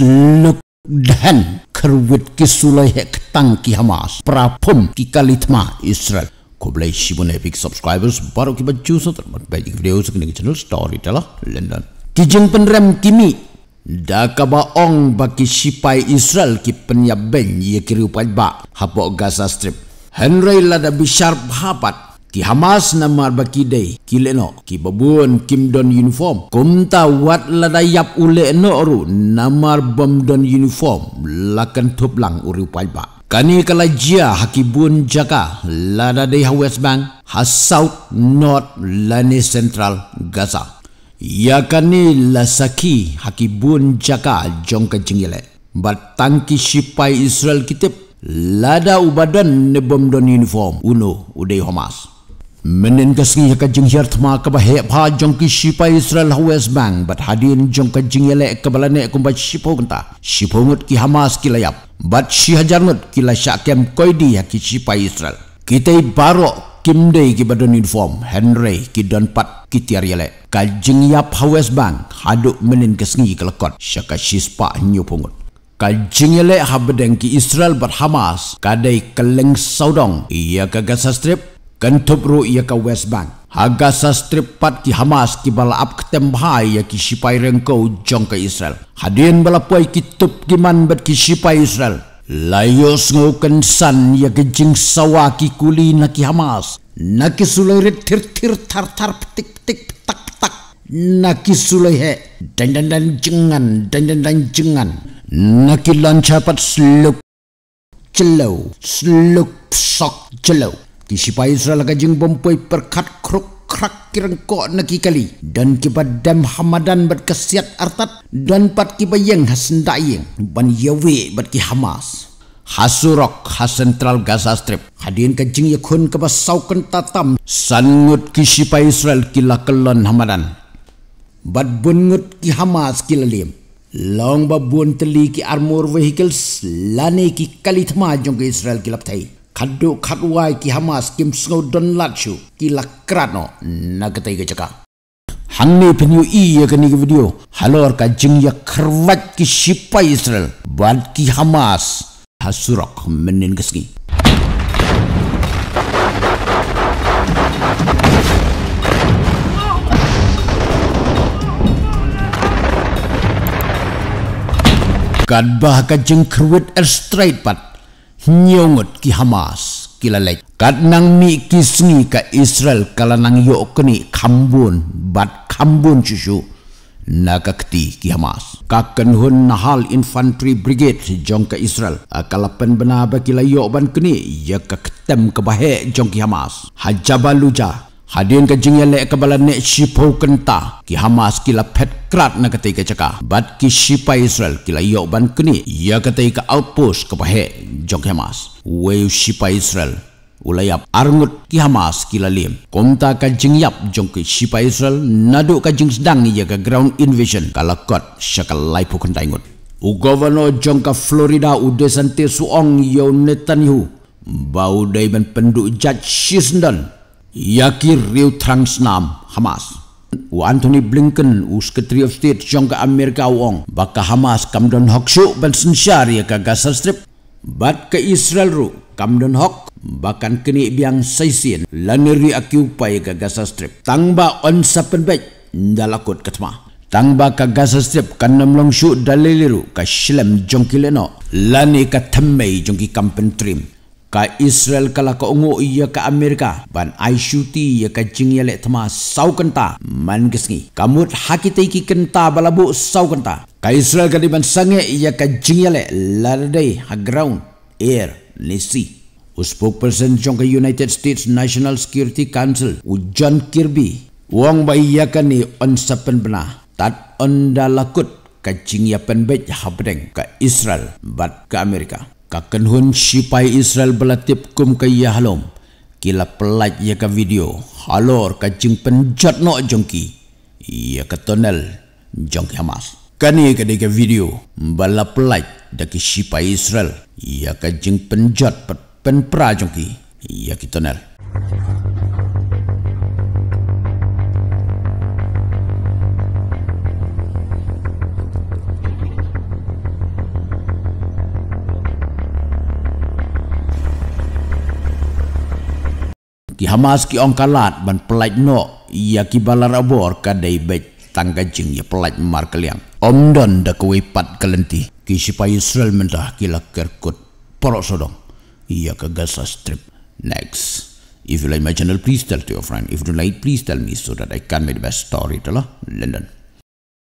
luk dan kerwit ki sulaih ketang ki hamas prapum ki kalitma israel kublai shibun epic subscribers baru ki baju sotar mat bagi video sekini di channel Story storyteller london kijeng penrem kimi da kaba ong baki sipai israel ki penyabeng ye kiri upaj ba hapok gaza strip henry lada bisharp hapat Ki Hamas na marbaki day ki ki babun kim don uniform kumta wat la dayap ule no ru na marbam don uniform lakan tuplang uri paiba kani kala jia hakibun jaka la day ha west bank ha south north lani central gaza ya kani la saki hakibun jaka jong ka jingile tangki sipai israel kitip Lada ubadan ne bom don uniform uno udai Hamas. Menin kasing ya kajing hier thma ka bahe pha jong ki shipa Israel hawes bang bat hadin jong kajing yele kabala ne kum bat shipo gunta shipo mut ki Hamas ki layap bat shi hajar mut ki la shakem koidi ya ki shipa Israel kita i kim day ki badon inform Henry ki don pat ki tiar yele kajing ya hawes bang haduk menin kasing ki lekot shaka shispa nyu pungut Kajing yele habedeng ki Israel bat Hamas kadai keleng saudong iya kagasa strip kentup ro ia ke West Bank. Haga sa strip pat ki Hamas ki bala ap ketembahai ya ki sipai rengkau jong ke Israel. Hadian bala puai ki tup ki man bat ki sipai Israel. Layos ngau kensan ya gejing sawa ki kuli na ki Hamas. Na ki sulai rit tir tir tar tar petik petik petak petak. Na ki sulai he dan dan dan jengan dan dan dan jengan. Na ki lancapat seluk. Jelau, seluk, sok, jelau. Ti sipai Israel kajing bompoi perkat kruk krak kirang ko naki kali dan kibat dam hamadan bat kasiat artat dan pat kibayeng hasendaying ban yawe bat ki hamas hasurok has central gaza strip hadin kajing yakun ke basaukan tatam sangut ki sipai Israel kila kelon hamadan bat bunut ki hamas kilalim Long babun teli ki armor vehicles lani ki kalitma jong ke Israel kilap thai. Khaduk khadwai ki hamas kim snow don lachu ki lakratno nagatay ke chaka. Hangni penyu i ya kani ke video halor ka jing ya kerwat ki shipa Israel bad ki hamas hasurak menin keski. Kadbah ka jing kerwat airstrike pat nyongot ki Hamas kila lek kat nang ni kisngi ka Israel kala nang yo kini kambun bat kambun cucu nakakti ki Hamas kakan hun nahal infantry brigade jong ka Israel akala penbena ba kila yo ban kini ya ka ketem ke bahe jong ki Hamas hajabaluja Hadion ke jing yang lek ne shipo kenta ki Hamas kila pet krat na ketai ke cakap. Bat ki shipa Israel kila yok ban kini ya ketai ke outpost ke pahe jok Hamas. Weu shipa Israel ulayap arngut ki Hamas kila lim. Komta ke yap jong ke shipa Israel nadu ke sedang ya ke ground invasion kala kot syakal laipu kenta ingut. U governor jong ke Florida udesan tesuong yau Netanyahu. Bau ban penduk judge Shisndan Yakir Ryu Transnam Hamas U Anthony Blinken U Secretary of State Jongka Amerika Wong Baka Hamas Kamdon Hok Su Bansin Syari Ka Gaza Strip Bat ke Israel Ru Kamdon Hok Bakan kini biang saisin Laneri aki upai ke Gaza Strip Tangba on sapen baik Ndalakut katma Tangba ke Gaza Strip Kan namlong syuk daliliru Ka shlem jongki leno Lani ke temmei jongki kampen trim ka Israel kala ka ungo iya ka Amerika ban ai shuti iya ka jing yale thama sau kenta man kesngi kamut hakite ki kenta balabu sau kenta ka Israel ka diban sange iya ka jing yale lardai ha ground air nisi u spokesperson jong ka United States National Security Council u John Kirby wong ba iya ka ni on sapen bena tat on dalakut ka jing yapen bet habdeng ka Israel bat ka Amerika Kakenhun sipai Israel belatip kum ke Yahalom. Kila pelat ya ke video. Halor kacing penjat no jongki. Ia ya ke tunnel. Jongki Hamas. ia ke deka video. Bala pelat daki sipai Israel. Ia ya kacing penjat pen pra jongki. Ia ya ke tunnel. Hamas ki ongkalat ban pelat no ia ki balar abor kadai bet tangga jing ya pelaj mar keliang. Om don da kewipat kelenti ki supaya Israel mentah kila kerkut porok sodong ia ke Gaza Strip. Next. If you like my channel, please tell to your friend. If you don't like, please tell me so that I can make the best story to London.